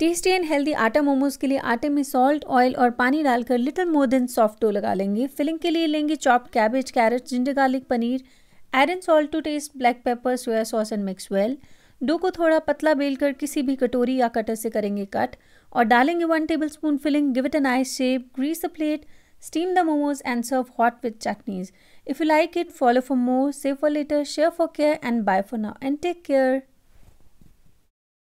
tasty and healthy आटा मोमोज के लिए आटे में सॉल्ट ऑयल और पानी डालकर little more than soft dough लगा लेंगे फिलिंग के लिए लेंगे chop cabbage carrot ginger garlic paneer add and salt to taste black pepper soya sauce and mix well dough को थोड़ा पतला बेल कर किसी भी कटोरी या कटर से करेंगे कट और डालेंगे one tablespoon filling give it a nice shape grease a plate steam the momos and serve hot with chutneys if you like it follow for more save for later share for care and bye for now and take care